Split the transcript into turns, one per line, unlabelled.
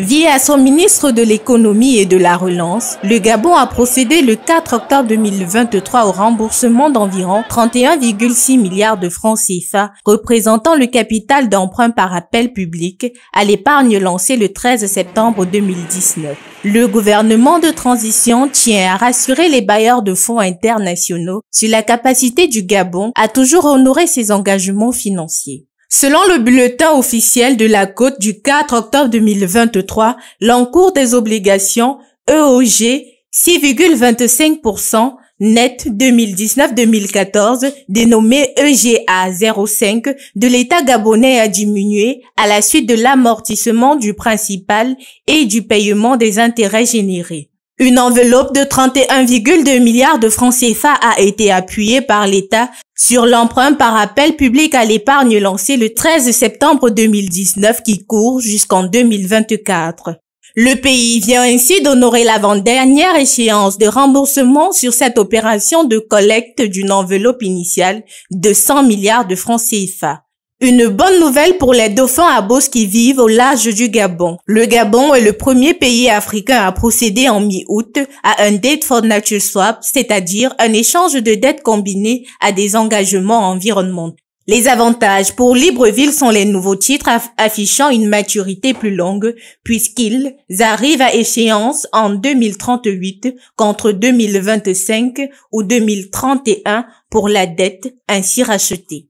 Via son ministre de l'économie et de la relance, le Gabon a procédé le 4 octobre 2023 au remboursement d'environ 31,6 milliards de francs CFA, représentant le capital d'emprunt par appel public à l'épargne lancée le 13 septembre 2019. Le gouvernement de transition tient à rassurer les bailleurs de fonds internationaux sur la capacité du Gabon à toujours honorer ses engagements financiers. Selon le bulletin officiel de la Côte du 4 octobre 2023, l'encours des obligations EOG 6,25% net 2019-2014 dénommé EGA 05 de l'État gabonais a diminué à la suite de l'amortissement du principal et du paiement des intérêts générés. Une enveloppe de 31,2 milliards de francs CFA a été appuyée par l'État sur l'emprunt par appel public à l'épargne lancé le 13 septembre 2019 qui court jusqu'en 2024. Le pays vient ainsi d'honorer l'avant-dernière échéance de remboursement sur cette opération de collecte d'une enveloppe initiale de 100 milliards de francs CFA. Une bonne nouvelle pour les dauphins à bosse qui vivent au large du Gabon. Le Gabon est le premier pays africain à procéder en mi-août à un date for nature swap, c'est-à-dire un échange de dettes combinées à des engagements environnementaux. Les avantages pour Libreville sont les nouveaux titres affichant une maturité plus longue puisqu'ils arrivent à échéance en 2038 contre 2025 ou 2031 pour la dette ainsi rachetée.